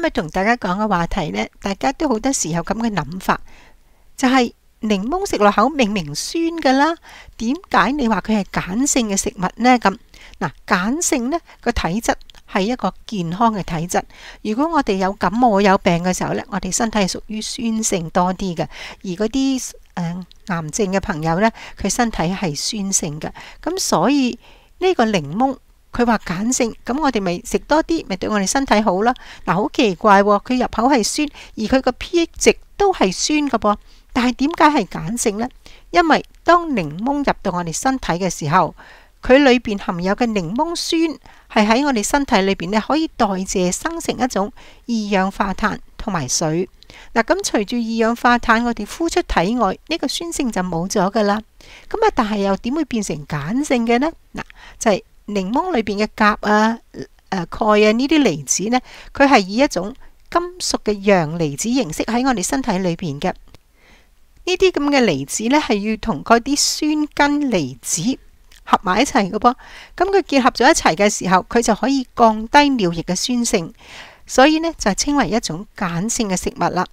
今日同大家讲嘅话题呢，大家都好多时候咁嘅谂法，就系柠檬食落口明明酸噶啦，点解你话佢系碱性嘅食物呢？咁嗱，碱性呢个体质系一个健康嘅体质。如果我哋有感冒有病嘅时候呢，我哋身体系属于酸性多啲嘅。而嗰啲诶癌症嘅朋友呢，佢身体系酸性嘅。咁所以呢个柠檬。佢话碱性，咁我哋咪食多啲，咪对我哋身体好啦。嗱，好奇怪喎！佢入口系酸，而佢个 pH 值都系酸噶噃。但系点解系碱性呢？因为当柠檬入到我哋身体嘅时候，佢里边含有嘅柠檬酸系喺我哋身体里边咧可以代谢生成一种二氧化碳同埋水。嗱，咁随住二氧化碳我哋呼出体外，呢个酸性就冇咗噶啦。咁啊，但系又点会变成碱性嘅呢？嗱，就系。檸檬裏邊嘅鈉啊、誒鈣啊呢啲離子呢，佢係以一種金屬嘅陽離子形式喺我哋身體裏邊嘅。呢啲咁嘅離子呢，係要同嗰啲酸根離子合埋一齊嘅噃。咁佢結合咗一齊嘅時候，佢就可以降低尿液嘅酸性，所以呢，就稱為一種鹼性嘅食物啦。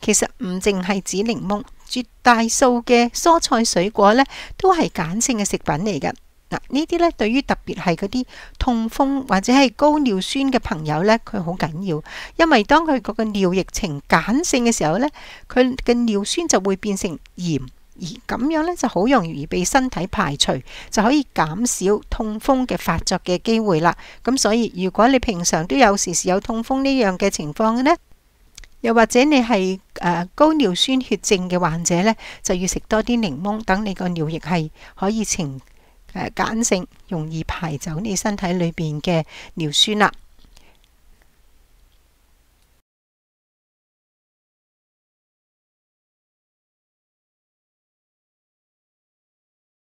其實唔淨係指檸檬，絕大數嘅蔬菜水果呢，都係鹼性嘅食品嚟嘅。嗱，呢啲咧對於特別係嗰啲痛風或者係高尿酸嘅朋友咧，佢好緊要，因為當佢個個尿液呈鹼性嘅時候咧，佢嘅尿酸就會變成鹽，而咁樣咧就好容易被身體排除，就可以減少痛風嘅發作嘅機會啦。咁所以如果你平常都有時時有痛風呢樣嘅情況嘅咧，又或者你係誒高尿酸血症嘅患者咧，就要食多啲檸檬，等你個尿液係可以呈。诶碱性，容易排走你身體裏边嘅尿酸啦。